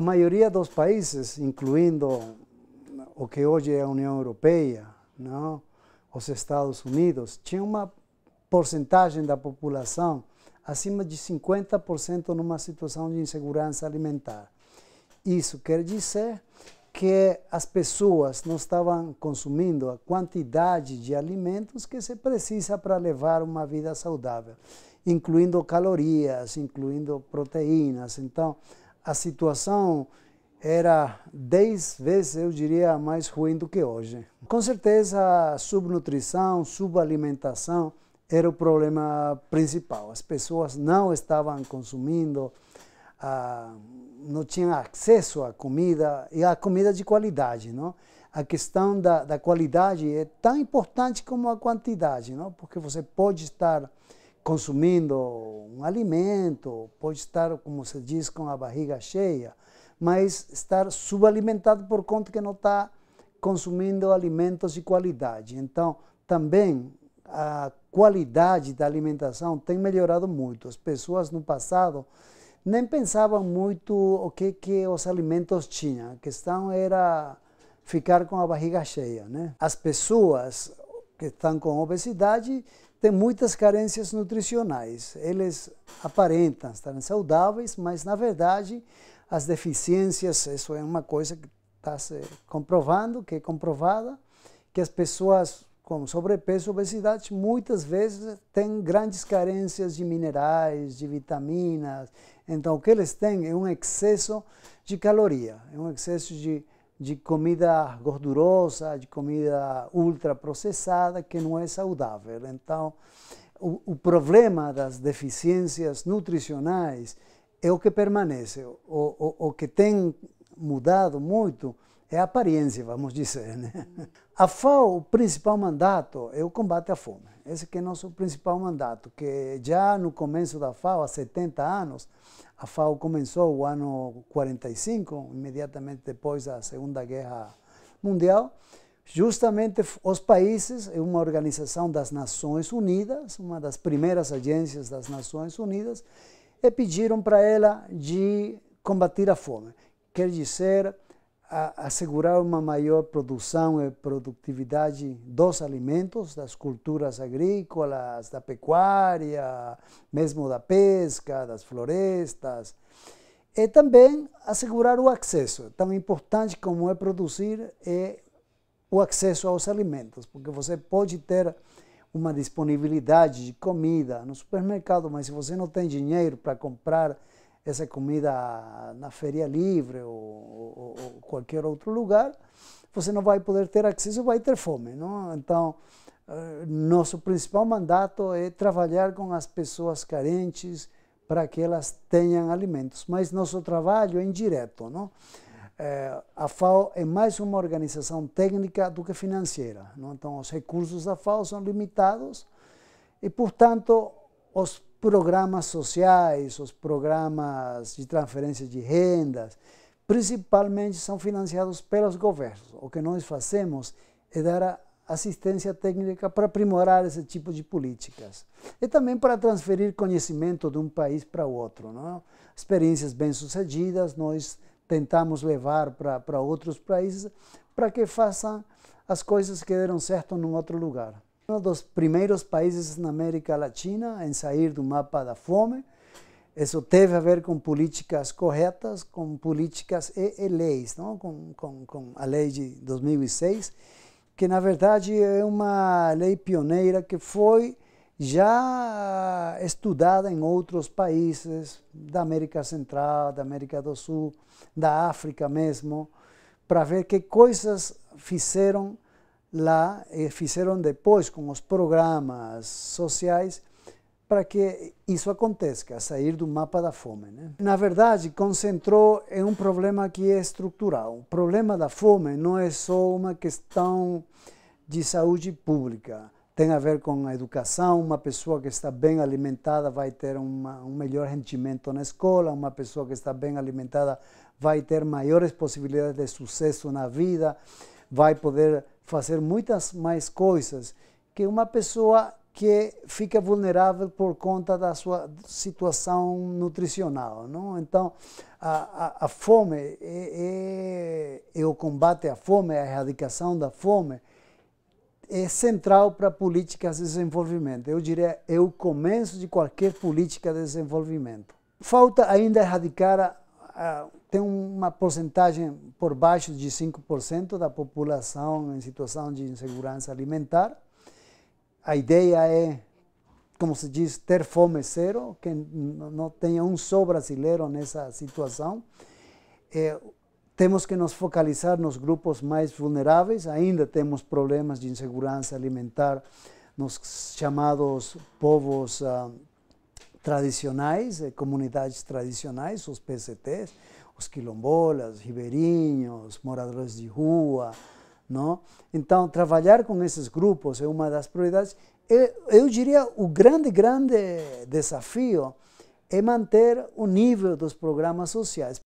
a maioria dos países, incluindo o que hoje é a União Europeia, não, os Estados Unidos, tinha uma porcentagem da população acima de 50% numa situação de insegurança alimentar. Isso quer dizer que as pessoas não estavam consumindo a quantidade de alimentos que se precisa para levar uma vida saudável, incluindo calorias, incluindo proteínas. Então, a situação era dez vezes, eu diria, mais ruim do que hoje. Com certeza, subnutrição, subalimentação era o problema principal. As pessoas não estavam consumindo, ah, não tinham acesso à comida e à comida de qualidade. Não? A questão da, da qualidade é tão importante como a quantidade, não? porque você pode estar consumindo um alimento, pode estar, como se diz, com a barriga cheia, mas estar subalimentado por conta que não está consumindo alimentos de qualidade. Então, também a qualidade da alimentação tem melhorado muito. As pessoas no passado nem pensavam muito o que que os alimentos tinham. A questão era ficar com a barriga cheia, né? As pessoas que estão com obesidade têm muitas carências nutricionais. Eles aparentam estar saudáveis, mas na verdade as deficiências, isso é uma coisa que está se comprovando, que é comprovada, que as pessoas com sobrepeso, obesidade, muitas vezes têm grandes carências de minerais, de vitaminas. Então, o que eles têm é um excesso de caloria, é um excesso de de comida gordurosa, de comida ultraprocessada, que não é saudável. Então, o, o, problema das deficiências nutricionais é o que permanece. O, o, o que tem mudado muito é a aparência, vamos dizer. Né? A FAO, o principal mandato é o combate à fome. Esse é o nosso principal mandato, que já no começo da FAO, há 70 anos, a FAO começou o ano 45, imediatamente depois da Segunda Guerra Mundial, justamente os países, é uma organização das Nações Unidas, uma das primeiras agências das Nações Unidas, e pediram para ela de combater a fome. Quer dizer, a assegurar uma maior produção e produtividade dos alimentos, das culturas agrícolas, da pecuária, mesmo da pesca, das florestas. E também assegurar o acesso. Tão importante como é produzir é o acesso aos alimentos, porque você pode ter uma disponibilidade de comida no supermercado, mas se você não tem dinheiro para comprar essa comida na feira livre ou qualquer outro lugar, você não vai poder ter acesso, vai ter fome. Não? Então, eh, nosso principal mandato é trabalhar com as pessoas carentes para que elas tenham alimentos. Mas nosso trabalho é indireto. Não? É, a FAO é mais uma organização técnica do que financeira. Não? Então, os recursos da FAO são limitados e, portanto, os programas sociais, os programas de transferência de rendas, principalmente são financiados pelos governos. O que nós fazemos é dar assistência técnica para aprimorar esse tipo de políticas e também para transferir conhecimento de um país para o outro. Não? É? Experiências bem-sucedidas nós tentamos levar para, para outros países para que façam as coisas que deram certo num outro lugar. Um dos primeiros países na América Latina em sair do mapa da fome isso teve a ver com políticas corretas, com políticas e, e leis, não? Com, com, com a lei de 2006, que na verdade é uma lei pioneira que foi já estudada em outros países da América Central, da América do Sul, da África mesmo, para ver que coisas fizeram lá e eh, fizeram depois com os programas sociais para que isso aconteça, sair do mapa da fome. Né? Na verdade, concentrou em um problema que é estrutural. O problema da fome não é só uma questão de saúde pública, tem a ver com a educação. Uma pessoa que está bem alimentada vai ter uma, um melhor rendimento na escola, uma pessoa que está bem alimentada vai ter maiores possibilidades de sucesso na vida, vai poder fazer muitas mais coisas que uma pessoa que fica vulnerável por conta da sua situação nutricional. Não? Então, a, a, a fome é, é, é, o combate à fome, a erradicação da fome, é central para políticas de desenvolvimento. Eu diria, é o começo de qualquer política de desenvolvimento. Falta ainda erradicar, a, a, tem uma porcentagem por baixo de 5% da população em situação de insegurança alimentar, a ideia é, como se diz, ter fome zero, que não tenha um só brasileiro nessa situação. É, temos que nos focalizar nos grupos mais vulneráveis, ainda temos problemas de insegurança alimentar nos chamados povos ah, tradicionais, eh, comunidades tradicionais, os PCTs, os quilombolas, ribeirinhos, moradores de rua, não? Então, trabalhar com esses grupos é uma das prioridades. Eu, eu diria o grande, grande desafio é manter o nível dos programas sociais.